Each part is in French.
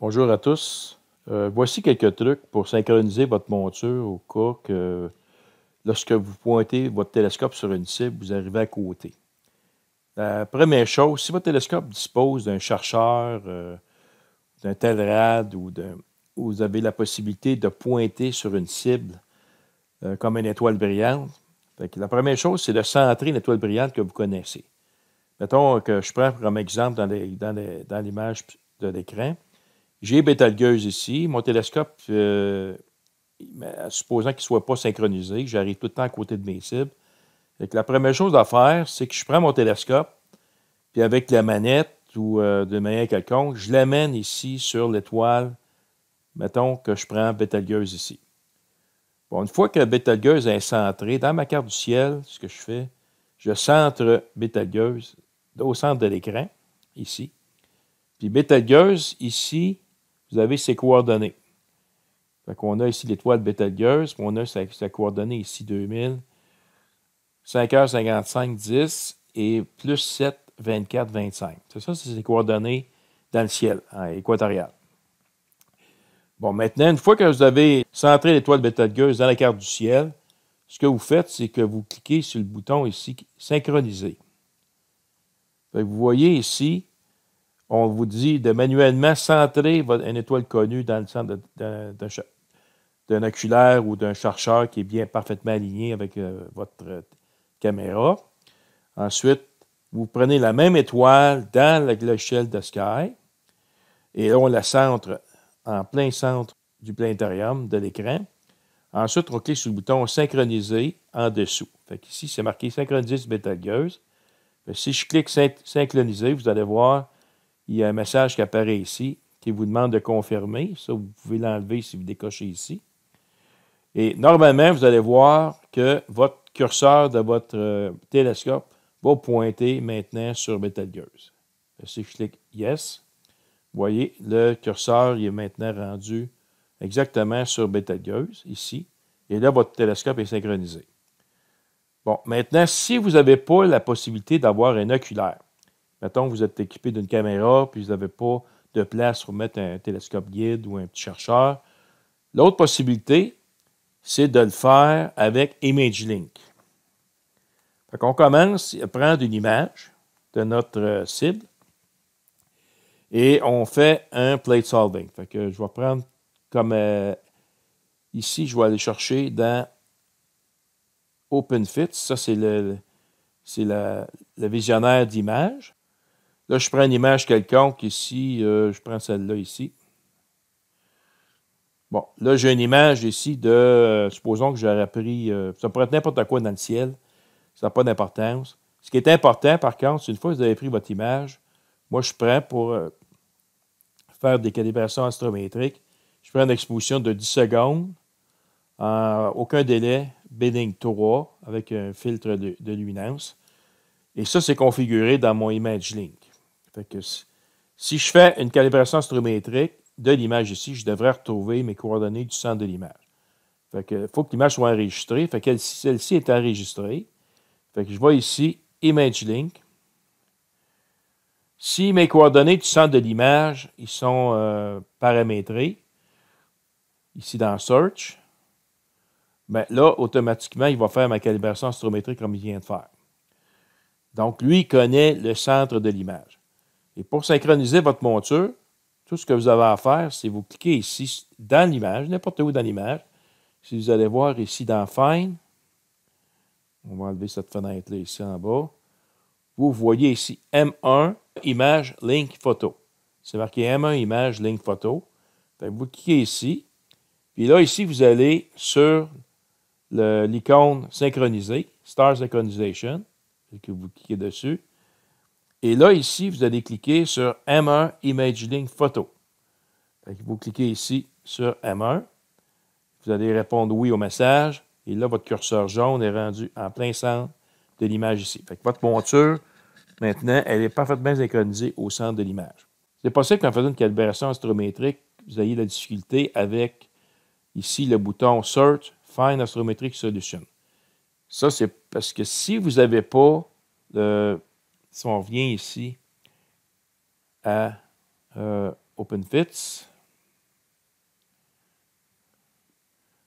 Bonjour à tous. Euh, voici quelques trucs pour synchroniser votre monture au cas que lorsque vous pointez votre télescope sur une cible, vous arrivez à côté. La première chose, si votre télescope dispose d'un chercheur, euh, d'un Telrade, ou d'un vous avez la possibilité de pointer sur une cible euh, comme une étoile brillante. la première chose, c'est de centrer une étoile brillante que vous connaissez. Mettons que je prends comme exemple dans l'image de l'écran. J'ai Betelgeuse ici. Mon télescope, euh, supposant qu'il ne soit pas synchronisé, j'arrive tout le temps à côté de mes cibles. la première chose à faire, c'est que je prends mon télescope, puis avec la manette ou euh, de manière quelconque, je l'amène ici sur l'étoile. Mettons que je prends Betelgeuse ici. Bon, une fois que Betelgeuse est centrée, dans ma carte du ciel, ce que je fais, je centre Betelgeuse au centre de l'écran, ici. Puis Betelgeuse, ici, vous avez ses coordonnées. on a ici l'étoile Betelgeuse, on a sa, coordonnée ici 2000. 5h55, 10 et plus 7, 24, 25. C'est ça, c'est ses coordonnées dans le ciel, hein, équatorial. Bon, maintenant, une fois que vous avez centré l'étoile Betelgeuse dans la carte du ciel, ce que vous faites, c'est que vous cliquez sur le bouton ici, Synchroniser. vous voyez ici, on vous dit de manuellement centrer une étoile connue dans le centre d'un oculaire ou d'un chercheur qui est bien parfaitement aligné avec euh, votre euh, caméra. Ensuite, vous prenez la même étoile dans la glochelle de Sky et on la centre en plein centre du planétarium de l'écran. Ensuite, on clique sur le bouton Synchroniser en dessous. ici, c'est marqué Synchroniser sur Si je clique Synchroniser, vous allez voir il y a un message qui apparaît ici qui vous demande de confirmer. Ça, vous pouvez l'enlever si vous décochez ici. Et normalement, vous allez voir que votre curseur de votre euh, télescope va pointer maintenant sur Betelgeuse. Si je clique Yes, vous voyez, le curseur est maintenant rendu exactement sur Betelgeuse, ici. Et là, votre télescope est synchronisé. Bon, maintenant, si vous n'avez pas la possibilité d'avoir un oculaire, mettons, que vous êtes équipé d'une caméra, puis vous n'avez pas de place pour mettre un télescope guide ou un petit chercheur. L'autre possibilité, c'est de le faire avec ImageLink. Fait on commence à prendre une image de notre euh, cible et on fait un plate solving. je vais prendre comme euh, ici, je vais aller chercher dans OpenFit. Ça, c'est le, le visionnaire d'image. Là, je prends une image quelconque ici. Euh, je prends celle-là ici. Bon, là, j'ai une image ici de. Euh, supposons que j'aurais pris. Euh, ça pourrait être n'importe quoi dans le ciel. Ça n'a pas d'importance. Ce qui est important, par contre, c'est une fois que vous avez pris votre image, moi, je prends pour faire des calibrations astrométriques. Je prends une exposition de 10 secondes, aucun délai, bénigne 3, avec un filtre de, luminance. Et ça, c'est configuré dans mon image link que si je fais une calibration astrométrique de l'image ici, je devrais retrouver mes coordonnées du centre de l'image. Fait faut que l'image soit enregistrée. Fait que celle-ci est enregistrée. Fait que je vois ici Image Link. Si mes coordonnées du centre de l'image, ils sont euh, paramétrées, ici dans Search, bien là, automatiquement, il va faire ma calibration astrométrique comme il vient de faire. Donc, lui, il connaît le centre de l'image. Et pour synchroniser votre monture, tout ce que vous avez à faire, c'est vous cliquez ici dans l'image, n'importe où dans l'image. Si vous allez voir ici dans Find, on va enlever cette fenêtre-là ici en bas. Vous voyez ici M1, image, link, photo. C'est marqué M1, image, link, photo. vous cliquez ici. Puis là, ici, vous allez sur l'icône Synchroniser, Star Synchronization, que vous cliquez dessus. Et là, ici, vous allez cliquer sur M1 Image Link Photo. Vous cliquez ici sur M1. Vous allez répondre oui au message. Et là, votre curseur jaune est rendu en plein centre de l'image ici. votre monture, maintenant, elle est parfaitement synchronisée au centre de l'image. C'est possible qu'en faisant une calibration astrométrique, vous ayez la difficulté avec, ici, le bouton Search, Find Astrometric Solution. Ça, c'est parce que si vous n'avez pas le si on revient ici à euh, OpenFits,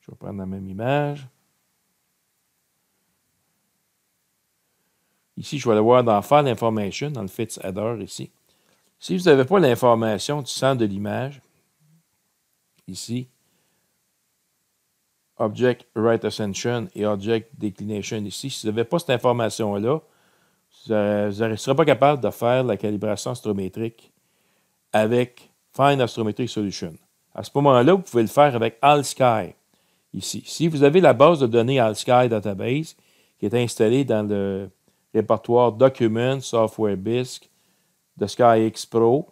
je vais prendre la même image. Ici, je vais aller voir dans File Information, dans le Fits Header ici. Si vous n'avez pas l'information du centre de l'image, ici, Object Right Ascension et Object Declination ici, si vous n'avez pas cette information-là, vous ne serez pas capable de faire la calibration astrométrique avec Find Astrometric Solution. À ce moment-là, vous pouvez le faire avec AllSky. ici. Si vous avez la base de données AllSky Database qui est installée dans le répertoire Document Software BISC de SkyX Pro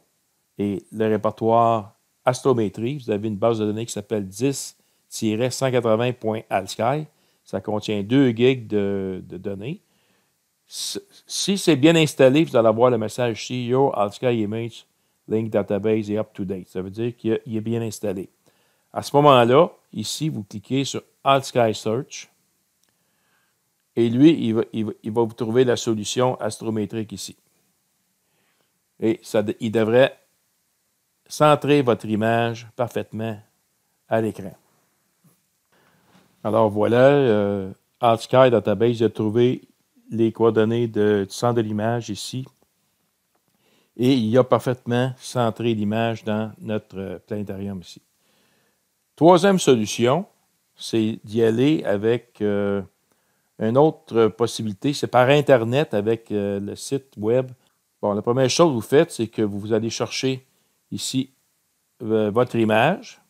et le répertoire Astrométrie, vous avez une base de données qui s'appelle 10-180.AllSky. Ça contient 2 gigs de données si c'est bien installé, vous allez avoir le message CEO, Altsky Image, Link Database est Up to Date. Ça veut dire qu'il est bien installé. À ce moment-là, ici, vous cliquez sur Altsky Search. Et lui, il va, vous trouver la solution astrométrique ici. Et ça, il devrait centrer votre image parfaitement à l'écran. Alors voilà, euh, Altsky Database a trouvé les coordonnées du centre de l'image ici. Et il y a parfaitement centré l'image dans notre euh, planétarium ici. Troisième solution, c'est d'y aller avec euh, une autre possibilité, c'est par Internet avec euh, le site web. Bon, la première chose que vous faites, c'est que vous allez chercher ici votre image.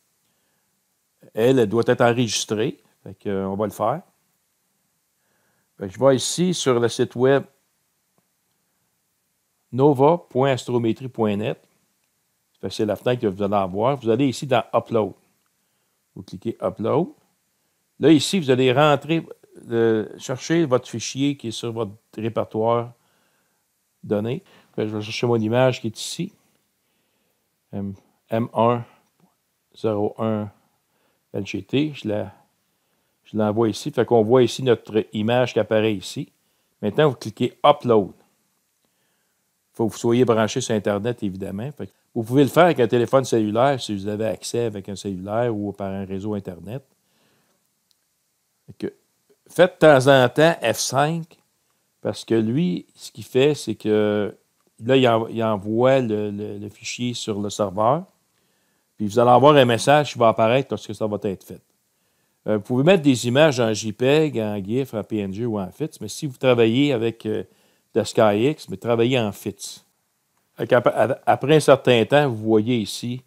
Elle, doit être enregistrée, on va le faire je vais ici sur le site web nova.astrométrie.net. C'est la fenêtre que vous allez avoir. Vous allez ici dans Upload. Vous cliquez Upload. Là, ici, vous allez rentrer, euh, chercher votre fichier qui est sur votre répertoire donné. je vais chercher mon image qui est ici. M101 LGT. Je la je l'envoie ici. Fait qu'on voit ici notre image qui apparaît ici. Maintenant, vous cliquez Upload. Il faut que vous soyez branché sur Internet, évidemment. vous pouvez le faire avec un téléphone cellulaire si vous avez accès avec un cellulaire ou par un réseau Internet. Fait que faites de temps en temps F5 parce que lui, ce qu'il fait, c'est que là, il, envoie le, fichier sur le serveur. Puis vous allez avoir un message qui va apparaître lorsque ça va être fait. Euh, vous pouvez mettre des images en JPEG, en GIF, en PNG ou en FITS, mais si vous travaillez avec euh, de SkyX, mais travaillez en FITS. Après un certain temps, vous voyez ici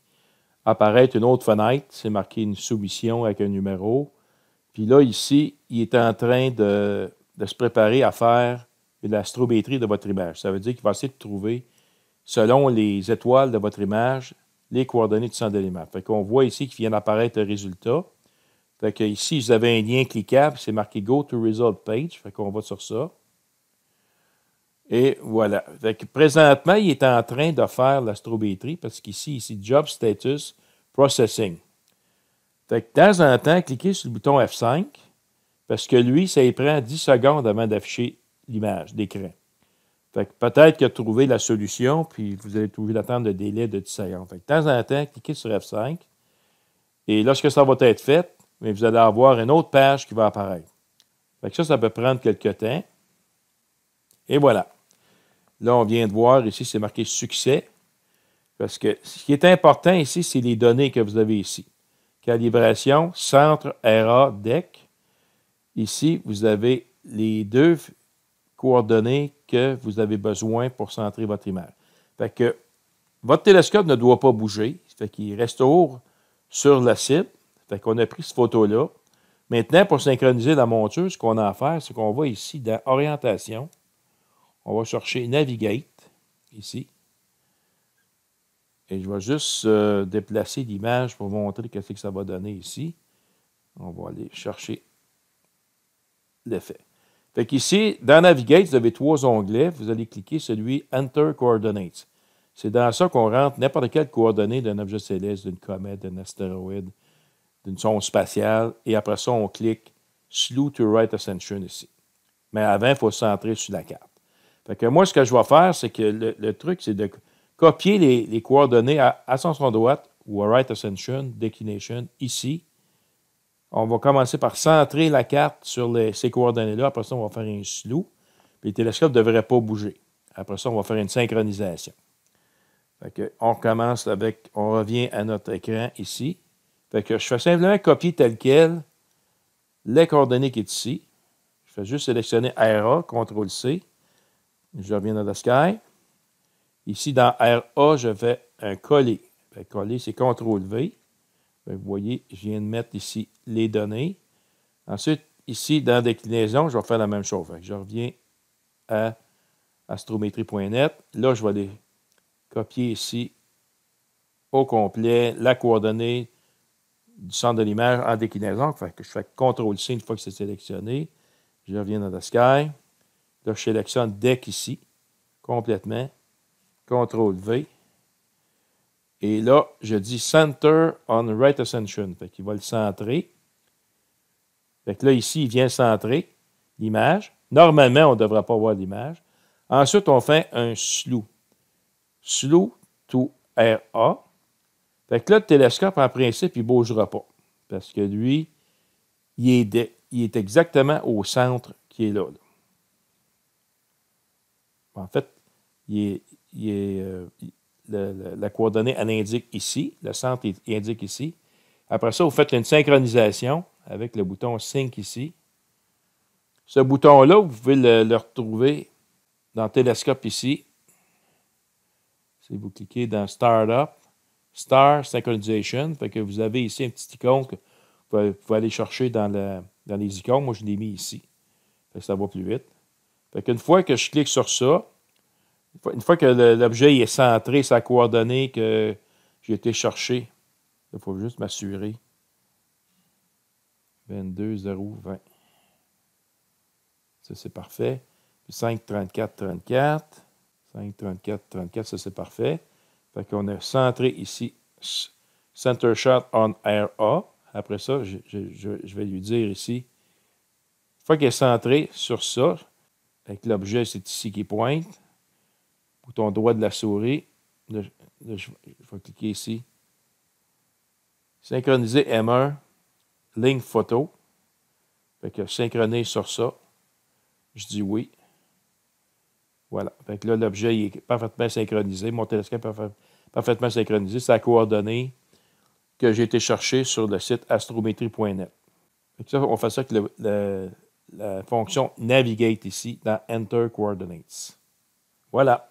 apparaître une autre fenêtre. C'est marqué une soumission avec un numéro. Puis là, ici, il est en train de, se préparer à faire de l'astrométrie de votre image. Ça veut dire qu'il va essayer de trouver, selon les étoiles de votre image, les coordonnées du centre l'image. Fait qu'on voit ici qu'il vient d'apparaître un résultat. Fait que ici, vous avez un lien cliquable, c'est marqué Go to Result Page. Fait qu'on va sur ça. Et voilà. Fait que présentement, il est en train de faire l'astrobétrie parce qu'ici, ici, Job Status Processing. Fait que de temps en temps, cliquez sur le bouton F5 parce que lui, ça prend 10 secondes avant d'afficher l'image d'écran. Fait que peut-être a trouvé la solution, puis vous allez trouver l'attente de délai de 10 secondes. Fait que de temps en temps, cliquez sur F5 et lorsque ça va être fait, mais vous allez avoir une autre page qui va apparaître. Fait ça, ça peut prendre quelques temps. Et voilà. Là, on vient de voir ici, c'est marqué succès. Parce que ce qui est important ici, c'est les données que vous avez ici. Calibration, centre, RA, DEC. Ici, vous avez les deux coordonnées que vous avez besoin pour centrer votre image. Fait que votre télescope ne doit pas bouger. Fait qu'il reste sur la cible. Fait qu'on a pris cette photo-là. Maintenant, pour synchroniser la monture, ce qu'on a à faire, c'est qu'on va ici dans Orientation. On va chercher Navigate, ici. Et je vais juste euh, déplacer l'image pour montrer qu'est-ce que ça va donner ici. On va aller chercher l'effet. Fait qu'ici, dans Navigate, vous avez trois onglets. Vous allez cliquer celui Enter Coordinates. C'est dans ça qu'on rentre n'importe quelle coordonnée d'un objet céleste, d'une comète, d'un astéroïde, d'une sonde spatiale et après ça, on clique Slew to Right Ascension ici. Mais avant, il faut centrer sur la carte. Fait que moi, ce que je vais faire, c'est que le, truc, c'est de copier les, coordonnées à ascension droite ou à right ascension, declination, ici. On va commencer par centrer la carte sur ces coordonnées-là. Après ça, on va faire un slew. Puis le télescope ne devrait pas bouger. Après ça, on va faire une synchronisation. Fait on recommence avec, on revient à notre écran ici. Fait que je fais simplement copier tel quel les coordonnées qui est ici. Je fais juste sélectionner RA, CTRL C. Je reviens dans le sky. Ici, dans RA, je fais un coller. coller, c'est CTRL V. vous voyez, je viens de mettre ici les données. Ensuite, ici, dans déclinaison, je vais faire la même chose. je reviens à astrométrie.net. Là, je vais aller copier ici au complet la coordonnée du centre de l'image en déclinaison. que je fais CTRL C une fois que c'est sélectionné. Je reviens dans le Sky. Là, je sélectionne Deck ici, complètement. CTRL V. Et là, je dis Center on Right Ascension. Fait qu'il va le centrer. Fait que là, ici, il vient centrer l'image. Normalement, on ne devrait pas voir l'image. Ensuite, on fait un slew. Slew to RA. Fait que là, le télescope, en principe, il ne bougera pas. Parce que lui, il est, est exactement au centre qui est là. En fait, il euh, la coordonnée, elle indique ici. Le centre il, indique ici. Après ça, vous faites une synchronisation avec le bouton Sync ici. Ce bouton-là, vous pouvez le, le retrouver dans Télescope ici. Si vous cliquez dans Startup, Star Synchronization. Fait que vous avez ici un petit icône que vous pouvez, aller chercher dans, les icônes. Moi, je l'ai mis ici. ça va plus vite. Fait qu'une fois que je clique sur ça, une fois que l'objet est centré, sa coordonnée que j'ai été chercher, il faut juste m'assurer. 22, 0, 20. Ça, c'est parfait. 5, 34, 34. 5, 34, 34, ça, c'est parfait. Fait qu'on est centré ici, center shot on ». Après ça, je, vais lui dire ici, une fois qu'il est centré sur ça, avec l'objet, c'est ici qui pointe, bouton droit de la souris, je, vais cliquer ici, synchroniser M1, ligne photo. Fait que Synchroniser sur ça. Je dis oui. Voilà. Fait là, l'objet est parfaitement synchronisé. Mon télescope est parfaitement synchronisé. C'est la coordonnée que j'ai été chercher sur le site astrométrie.net. on fait ça avec la fonction Navigate ici dans Enter Coordinates. Voilà.